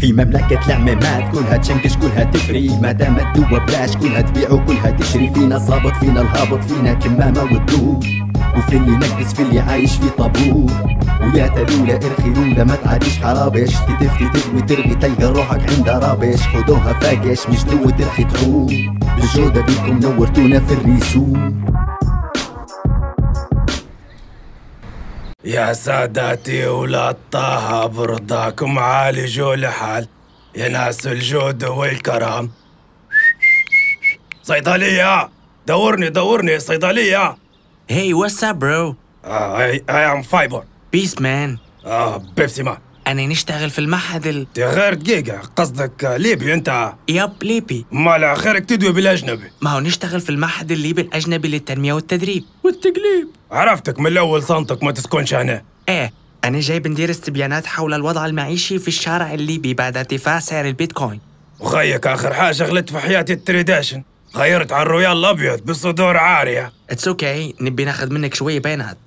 في مملكة العمامات كلها تشنكش كلها تفري ما دامت الدوا بلاش كلها تبيع وكلها تشري فينا صابط فينا الهابط فينا كمامة والدوب وفي اللي نقص في اللي عايش في طابور ويا تلولا ارخي لولا ما تعاديش حرابش تتفتي تروي ترغي تلقى روحك عند رابش خدوها فاقش مش دوا ترخي تحوم بجودة بيكم نورتونا في الريسوم يا ساداتي ولا الطه برضاكم عالجوا الحال يا ناس الجود والكرم صيدلية دورني دورني صيدلية هي واتس اب برو اي I, فايبر am Fiber Peace man آه، بيبسي مان أنا نشتغل في المعهد غير دقيقة قصدك ليبي أنت يب ليبي ما على خيرك تدوي بالأجنبي ما هو نشتغل في المعهد الليبي الأجنبي للتنمية والتدريب والتقليب عرفتك من الأول صنتك ما تسكنش هنا إيه أنا جاي بندير استبيانات حول الوضع المعيشي في الشارع الليبي بعد ارتفاع سعر البيتكوين وخيك آخر حاجة غلطت في حياتي التريداشن غيرت على الرويال الأبيض بصدور عارية اتس اوكي okay. نبي ناخذ منك شوية بيانات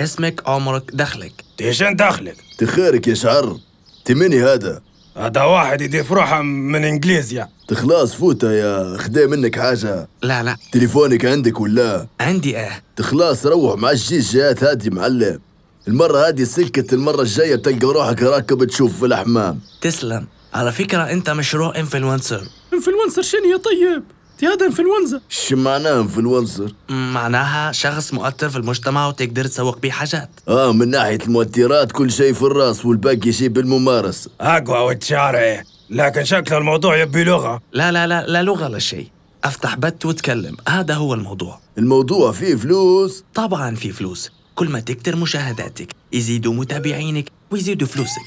اسمك عمرك دخلك تيشن دخلك تخيرك يا شعر تمني هذا هذا واحد يدي روحه من انجليزيا تخلاص فوتة يا خدي منك حاجة لا لا تليفونك عندك ولا عندي اه تخلاص روح مع الجيش جات هادي معلم المرة هادي سلكت المرة الجاية بتلقى روحك راكب تشوف في الحمام تسلم على فكرة انت مشروع انفلونسر انفلونسر شنو يا طيب يا ده انفلونزر شو معناها انفلونزر؟ معناها شخص مؤثر في المجتمع وتقدر تسوق به حاجات اه من ناحية المؤثرات كل شيء في الراس والباقي شيء بالممارسة أقوى وتشارع لكن شكل الموضوع يبي لغة لا لا لا لا لغة لا شيء افتح بت وتكلم هذا هو الموضوع الموضوع فيه فلوس طبعا فيه فلوس كل ما تكتر مشاهداتك يزيدوا متابعينك ويزيدوا فلوسك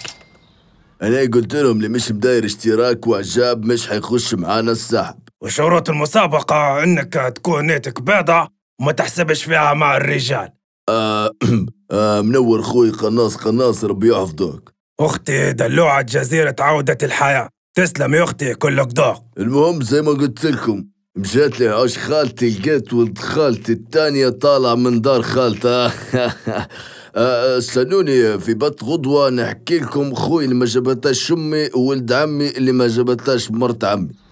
انا قلت لهم اللي مش بداير اشتراك واعجاب مش حيخش معانا السحب وشروط المسابقة أنك تكون نيتك بيضة وما تحسبش فيها مع الرجال آه, آه منور خوي قناص قناص ربي يحفظك أختي دلوعة جزيرة عودة الحياة تسلم يا أختي كلك ضوء المهم زي ما قلت لكم مشات لي عش خالتي لقيت ولد خالتي الثانية طالع من دار خالته آه، آه، استنوني في بط غدوة نحكي لكم خوي اللي ما جابتهاش أمي وولد عمي اللي ما جابتهاش مرت عمي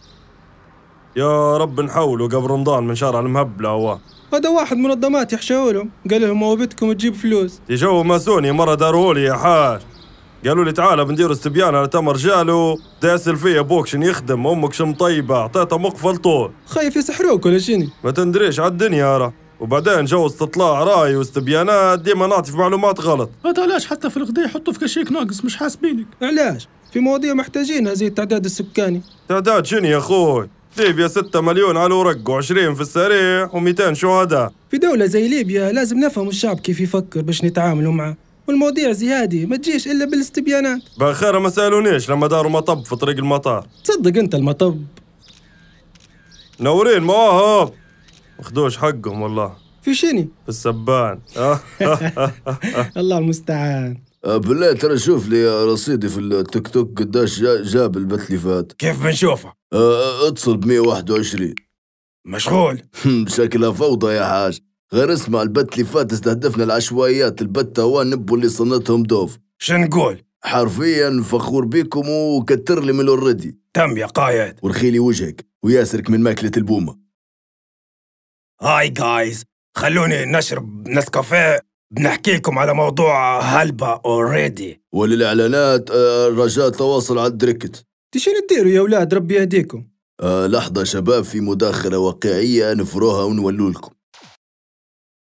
يا رب نحوله قبل رمضان من شارع المهبله هو هذا واحد منظمات يحشوا لهم قال لهم هو بدكم تجيب فلوس جو ماسوني مره داروا لي يا حاج قالوا لي تعال بندير استبيان على تمر جالو داسل فيه ابوك شن يخدم امك شن طيبه اعطيتها مقفل طول خايف يسحروك ولا شني ما تندريش على الدنيا را وبعدين جو استطلاع راي واستبيانات ديما نعطي في معلومات غلط هذا علاش حتى في القضية يحطوا في كشيك ناقص مش حاسبينك علاش في مواضيع محتاجينها زي التعداد السكاني تعداد شنو يا اخوي ليبيا 6 مليون على الورق و20 في السريع و200 شهداء في دولة زي ليبيا لازم نفهم الشعب كيف يفكر باش نتعاملوا معه والمواضيع زي ما تجيش الا بالاستبيانات بخير ما سالونيش لما داروا مطب في طريق المطار تصدق انت المطب نورين مواهب مخدوش حقهم والله في شني في السبان الله المستعان أه، بالله ترى شوف لي رصيدي في التيك توك قداش جاب اللي فات كيف بنشوفه؟ أه، أه، اتصل ب 121 مشغول شكلها فوضى يا حاج غير اسمع البت اللي فات استهدفنا العشوائيات البت هو نبو اللي صنتهم دوف شنقول؟ حرفيا فخور بيكم وكتر لي من الاوريدي تم يا قايد ورخيلي وجهك وياسرك من ماكلة البومة هاي جايز خلوني نشرب نسكافيه بنحكي لكم على موضوع هلبا اوريدي وللاعلانات الرجاء آه، تواصل على الدريكت تشين تديروا يا اولاد ربي يهديكم آه لحظة شباب في مداخلة واقعية نفروها ونولوا لكم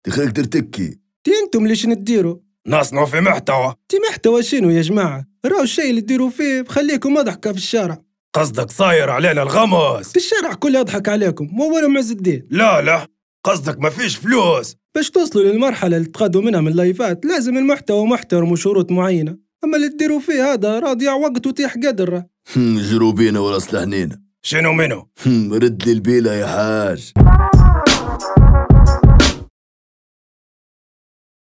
تخيل ترتكي تي انتم ليش نديروا نصنعوا في محتوى تي محتوى شنو يا جماعة راو الشيء اللي تديروا فيه بخليكم مضحكة في الشارع قصدك صاير علينا الغمص في الشارع كله يضحك عليكم مو ولا معز الدين لا لا قصدك مفيش فلوس باش توصلوا للمرحلة اللي تقادوا منها من لايفات لازم المحتوى محترم وشروط معينة أما اللي تديروا فيه هذا راضيع وقت وتيح قدره جروبينا ولا سلحنينا شنو منو؟ رد لي البيلة يا حاج